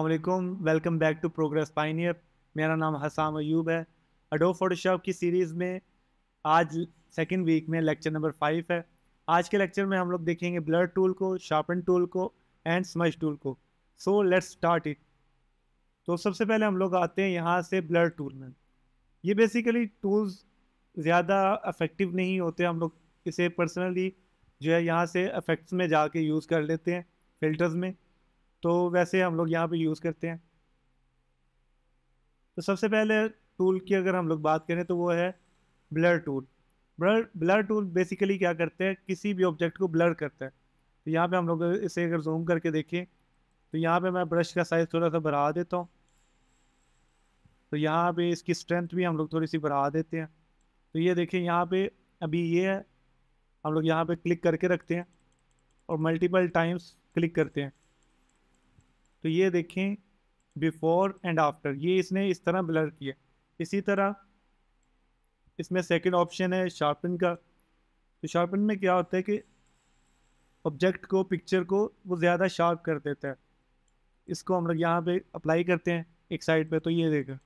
अल्लाम welcome back to progress pioneer मेरा नाम हसाम अयूब है अडो फोटोशॉप की सीरीज़ में आज सेकेंड वीक में लेक्चर नंबर फाइव है आज के लेक्चर में हम लोग देखेंगे ब्लड टूल को शार्पन टूल को एंड स्मच टूल को सो लेट्स स्टार्ट इट तो सबसे पहले हम लोग आते हैं यहाँ से ब्लड टूल में ये बेसिकली टूल्स ज़्यादा अफेक्टिव नहीं होते हम लोग इसे पर्सनली जो है यहाँ से अफेक्ट्स में जाके यूज़ कर लेते हैं फिल्टर्स में तो वैसे हम लोग यहाँ पे यूज़ करते हैं तो सबसे पहले टूल की अगर हम लोग बात करें तो वो है blur tool blur blur tool basically क्या करते हैं किसी भी ऑब्जेक्ट को ब्लर करता है तो यहाँ पे हम लोग इसे अगर जूम करके देखें तो यहाँ पे मैं ब्रश का साइज़ थोड़ा सा बढ़ा देता हूँ तो यहाँ पे इसकी स्ट्रेंथ भी हम लोग थोड़ी सी बढ़ा देते हैं तो ये देखिए यहाँ पे अभी ये है हम लोग यहाँ पे क्लिक करके रखते हैं और मल्टीपल टाइम्स क्लिक करते हैं तो ये देखें बिफोर एंड आफ्टर ये इसने इस तरह ब्लर किया इसी तरह इसमें सेकंड ऑप्शन है शार्पन का तो शार्पन में क्या होता है कि ऑब्जेक्ट को पिक्चर को वो ज़्यादा शार्प कर देता है इसको हम लोग यहाँ पे अप्लाई करते हैं एक साइड पे तो ये देखा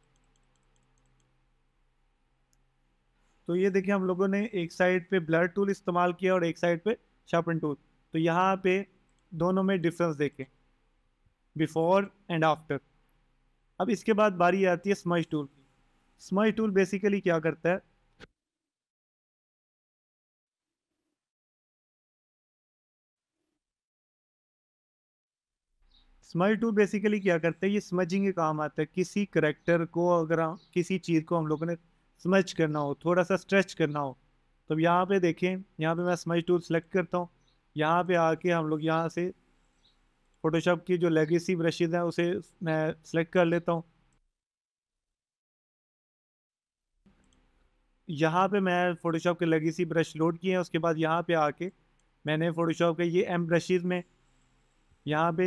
तो ये देखिए हम लोगों ने एक साइड पे ब्लर टूल इस्तेमाल किया और एक साइड पे शार्पन टूल तो यहाँ पे दोनों में डिफरेंस देखें बिफोर एंड आफ्टर अब इसके बाद बारी आती है स्मज टूल की स्मज टूल बेसिकली क्या करता है स्मज टूल बेसिकली क्या करते हैं ये स्मजिंग के काम आता है किसी करेक्टर को अगर किसी चीज़ को हम लोगों ने स्मज करना हो थोड़ा सा स्ट्रेच करना हो तो यहाँ पे देखें यहाँ पे मैं स्मज टूल सेलेक्ट करता हूँ यहाँ पे आके हम लोग यहाँ से फोटोशॉप की जो लेगेसी ब्रशेज हैं उसे मैं सेलेक्ट कर लेता हूँ यहाँ पे मैं फ़ोटोशॉप के लेगेसी ब्रश लोड किए हैं उसके बाद यहाँ पे आके मैंने फ़ोटोशॉप के ये एम ब्रशेज में यहाँ पे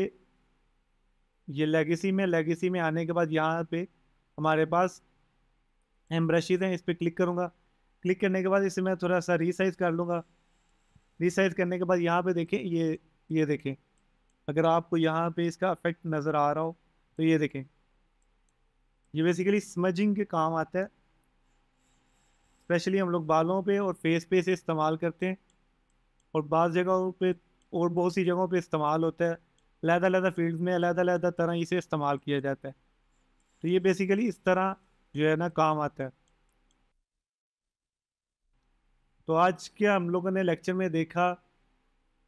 ये लेगेसी में लेगेसी में आने के बाद यहाँ पे हमारे पास एम ब्रशेज हैं इस पर क्लिक करूँगा क्लिक करने के बाद इसे मैं थोड़ा सा रीसाइज कर लूँगा रीसाइज करने के बाद यहाँ पे देखें ये ये देखें अगर आपको यहाँ पे इसका इफेक्ट नज़र आ रहा हो तो ये देखें ये बेसिकली स्मजिंग के काम आता है स्पेशली हम लोग बालों पे और फेस पे इसे इस्तेमाल करते हैं और बाज़ जगहों पे और बहुत सी जगहों पे इस्तेमाल होता है लहदा लहदा फील्ड में अलहदा लहदा तरह इसे इस्तेमाल किया जाता है तो ये बेसिकली इस तरह जो है ना काम आता है तो आज क्या हम लोगों ने लेक्चर में देखा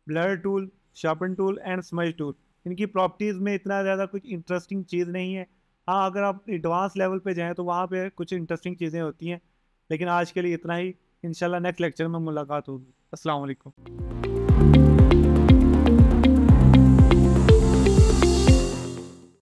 blur tool sharpen tool and smudge tool इनकी प्रॉपर्टीज़ में इतना ज़्यादा कुछ इंटरेस्टिंग चीज़ नहीं है हाँ अगर आप एडवांस लेवल पे जाएँ तो वहाँ पे कुछ इंटरेस्टिंग चीज़ें होती हैं लेकिन आज के लिए इतना ही इनशाला नेक्स्ट लेक्चर में मुलाकात होगी अस्सलाम